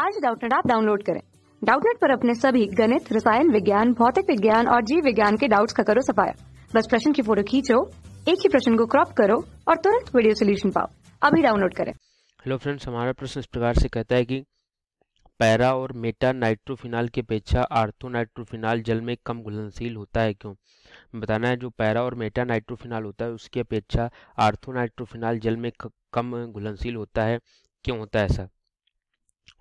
आज डाउटनेट आप डाउनलोड करें डाउटनेट पर अपने सभी गणित रसायन विज्ञान भौतिक विज्ञान और जीव विज्ञान के डाउट्स का करो सफाया बस प्रश्न की फोटो खींचो एक ही प्रश्न को क्रॉप करो और तुरंत वीडियो सोल्यूशन पाओ अभी डाउनलोड करें हेलो फ्रेंड्स हमारा प्रश्न इस प्रकार से कहता है कि पैरा और मेटा नाइट्रोफिनाल की अपेक्षा आर्थो नाइट्रोफिनाल जल में कम घुलनशील होता है क्यों बताना है जो पैरा और मेटा नाइट्रोफिनाल होता है उसकी अपेक्षा आर्थो नाइट्रोफिनाल जल में कम घुलनशील होता है क्यों होता है ऐसा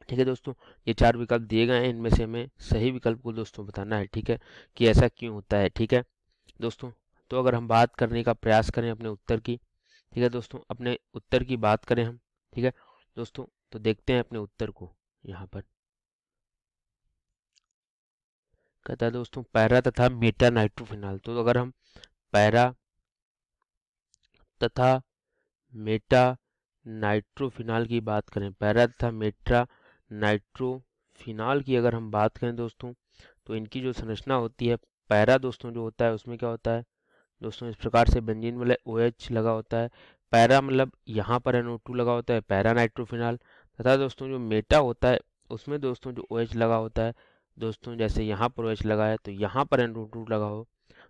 ठीक है दोस्तों ये चार विकल्प दिए गए हैं इनमें से हमें सही विकल्प को दोस्तों बताना है ठीक है कि ऐसा क्यों होता है ठीक है दोस्तों तो अगर हम बात करने का प्रयास करें अपने उत्तर की ठीक है दोस्तों अपने उत्तर की बात करें हम ठीक है दोस्तों तो देखते हैं अपने उत्तर को यहाँ पर कहता है दोस्तों पैरा तथा मेटा नाइट्रोफिनाल तो अगर हम पैरा तथा मेटा नाइट्रोफिनाल की बात करें पैरा तथा मेट्रा नाइट्रोफिनॉल की अगर हम बात करें दोस्तों तो इनकी जो संरचना होती है पैरा दोस्तों जो होता है उसमें क्या होता है दोस्तों इस प्रकार से बेंजीन वाले ओ OH लगा होता है पैरा मतलब यहाँ पर एनओ टू लगा होता है पैरा नाइट्रोफिनॉल तथा दोस्तों जो मेटा होता है उसमें दोस्तों जो ओ OH लगा होता है दोस्तों जैसे यहाँ पर ओ OH लगा है तो यहाँ पर एनओ टू लगा हो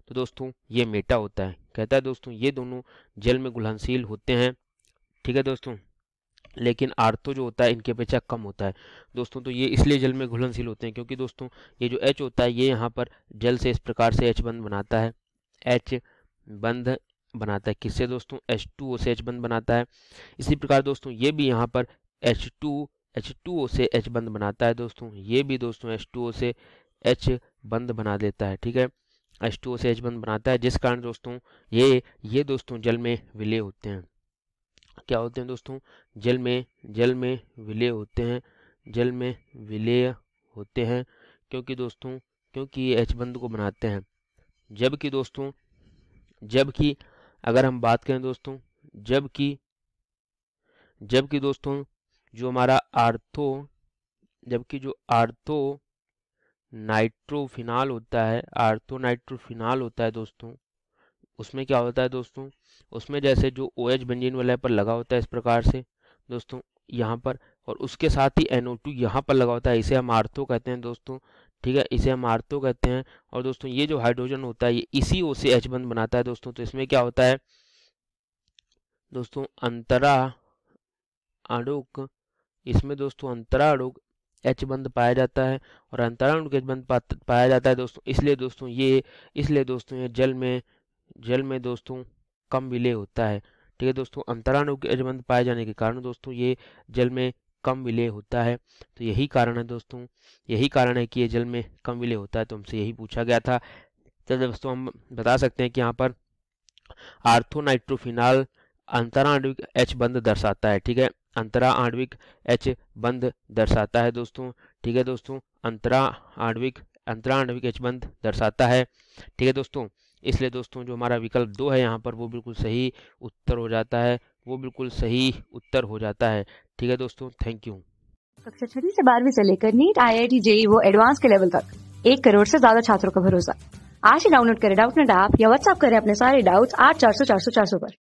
तो दोस्तों ये मेटा होता है कहता है दोस्तों ये दोनों जल में घुलनशील होते हैं ठीक है दोस्तों लेकिन आर्थो तो जो होता है इनके अपेक्षा कम होता है दोस्तों तो ये इसलिए जल में घुलनशील होते हैं क्योंकि दोस्तों ये जो एच होता है ये यहाँ पर जल से इस प्रकार से एच बंद बनाता है एच बंद बनाता है किससे दोस्तों एच टू ओ से एच बंद बनाता है इसी प्रकार दोस्तों ये भी यहाँ पर H two H two O से एच बंद बनाता है दोस्तों ये भी दोस्तों एच टू ओ से एच बंद बना देता है ठीक है एच टू ओ से एच बंद बनाता है जिस कारण दोस्तों ये ये दोस्तों जल में विलय होते हैं क्या होते हैं दोस्तों जल में जल में विलय होते हैं जल में विलय होते हैं क्योंकि दोस्तों क्योंकि ये एच बंद को बनाते हैं जबकि दोस्तों जबकि अगर हम बात करें दोस्तों जबकि जबकि दोस्तों जो हमारा आर्थो जबकि जो आर्थो नाइट्रोफिनाल होता है आर्थो नाइट्रोफिनाल होता है दोस्तों उसमें क्या होता है दोस्तों उसमें जैसे जो ओ एच बेंजीन वाले पर लगा होता है इस प्रकार से दोस्तों यहाँ पर और उसके साथ ही एन ओ टू यहाँ पर लगा होता है इसे हम आर्थो कहते हैं दोस्तों ठीक है इसे हम आर्थो कहते हैं और दोस्तों ये जो हाइड्रोजन होता है ये इसी ओ से एच बंद बनाता है दोस्तों तो इसमें क्या होता है दोस्तों अंतरा अणुक इसमें दोस्तों अंतरा अणुक एच बंद पाया जाता है और अंतरा अणुक एच बंद पाया जाता है दोस्तों इसलिए दोस्तों ये इसलिए दोस्तों ये जल में जल में दोस्तों कम विलय होता है ठीक है दोस्तों अंतराणु के अजबंध पाए जाने के कारण दोस्तों ये जल में कम विलय होता है तो यही कारण है दोस्तों यही कारण है कि ये जल में कम विलय होता है तो हमसे यही पूछा गया था तो दोस्तों हम बता सकते हैं कि यहाँ पर आर्थोनाइट्रोफिनाल अंतराणविक एच बंद दर्शाता है ठीक है अंतरा आणविक एच बंद दर्शाता है दोस्तों ठीक है दोस्तों अंतरा आणविक अंतरा आणविक एच बंद दर्शाता है ठीक है दोस्तों इसलिए दोस्तों जो हमारा विकल्प दो है यहाँ पर वो बिल्कुल सही उत्तर हो जाता है वो बिल्कुल सही उत्तर हो जाता है ठीक है दोस्तों थैंक यू कक्षा छठी से बारहवीं से लेकर NEET I I T JEE वो एडवांस के लेवल तक एक करोड़ से ज्यादा छात्रों का भरोसा आज ही डाउनलोड करें डाउट नेट ऐप या व्हाट्सअप करें अपने सारे डाउट्स आठ चार सौ चार सौ चार सौ पर